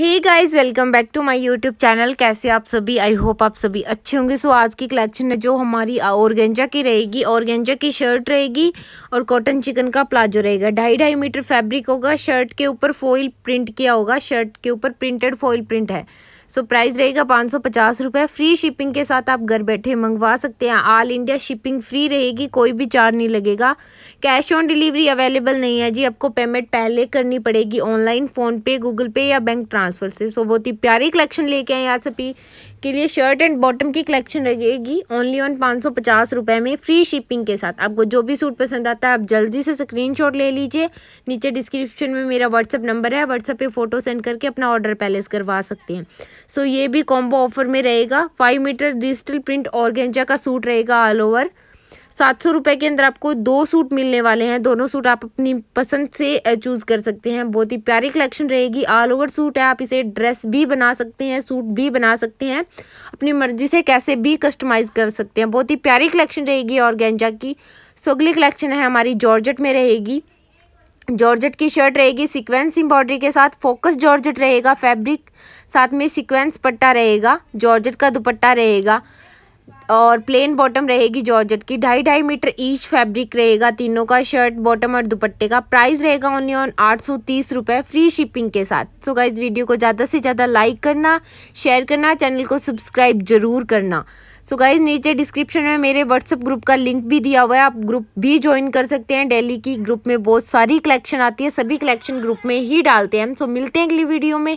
hey guys welcome back to my YouTube channel कैसे आप सभी आई होप आप सभी अच्छे होंगे सो so, आज की कलेक्शन है जो हमारी ऑर्गेंजा की रहेगी ऑर्गेंजा की शर्ट रहेगी और कॉटन चिकन का प्लाजो रहेगा ढाई ढाई मीटर फैब्रिक होगा शर्ट के ऊपर फॉइल प्रिंट किया होगा शर्ट के ऊपर प्रिंटेड फॉइल प्रिंट है सो प्राइस रहेगा पाँच सौ पचास रुपये फ्री शिपिंग के साथ आप घर बैठे मंगवा सकते हैं ऑल इंडिया शिपिंग फ्री रहेगी कोई भी चार्ज नहीं लगेगा कैश ऑन डिलीवरी अवेलेबल नहीं है जी आपको पेमेंट पहले करनी पड़ेगी ऑनलाइन फ़ोनपे गूगल पे या बैंक ट्रांसफ़र से सो बहुत ही प्यारी कलेक्शन लेके आए यहाँ से पी के लिए शर्ट एंड बॉटम की कलेक्शन रहेगी ओनली ऑन पाँच सौ पचास रुपये में फ्री शिपिंग के साथ आपको जो भी सूट पसंद आता है आप जल्दी से शॉट ले लीजिए नीचे डिस्क्रिप्शन में मेरा व्हाट्सअप नंबर है व्हाट्सअप पे फ़ोटो सेंड करके अपना ऑर्डर पैलेस करवा सकते हैं सो ये भी कॉम्बो ऑफर में रहेगा five meter digital print organza का सूट रहेगा ऑल ओवर सात सौ रुपये के अंदर आपको दो सूट मिलने वाले हैं दोनों सूट आप अपनी पसंद से चूज़ कर सकते हैं बहुत ही प्यारी कलेक्शन रहेगी ऑल ओवर सूट है आप इसे ड्रेस भी बना सकते हैं सूट भी बना सकते हैं अपनी मर्जी से कैसे भी कस्टमाइज़ कर सकते हैं बहुत ही प्यारी कलेक्शन रहेगी और की सो अगली कलेक्शन है हमारी जॉर्जट में रहेगी जॉर्जेट की शर्ट रहेगी सीक्वेंस एम्ब्रॉयडरी के साथ फोकस जॉर्जेट रहेगा फैब्रिक साथ में सीक्वेंस पट्टा रहेगा जॉर्जेट का दुपट्टा रहेगा और प्लेन बॉटम रहेगी जॉर्जेट की ढाई ढाई मीटर ईच फैब्रिक रहेगा तीनों का शर्ट बॉटम और दुपट्टे का प्राइस रहेगा ओनली ऑन आठ सौ तीस रुपये फ्री शिपिंग के साथ सो so इस वीडियो को ज़्यादा से ज़्यादा लाइक करना शेयर करना चैनल को सब्सक्राइब जरूर करना सो so गाइज नीचे डिस्क्रिप्शन में मेरे व्हाट्सअप ग्रुप का लिंक भी दिया हुआ है आप ग्रुप भी ज्वाइन कर सकते हैं डेली की ग्रुप में बहुत सारी कलेक्शन आती है सभी कलेक्शन ग्रुप में ही डालते हैं हम सो मिलते हैं अगली वीडियो में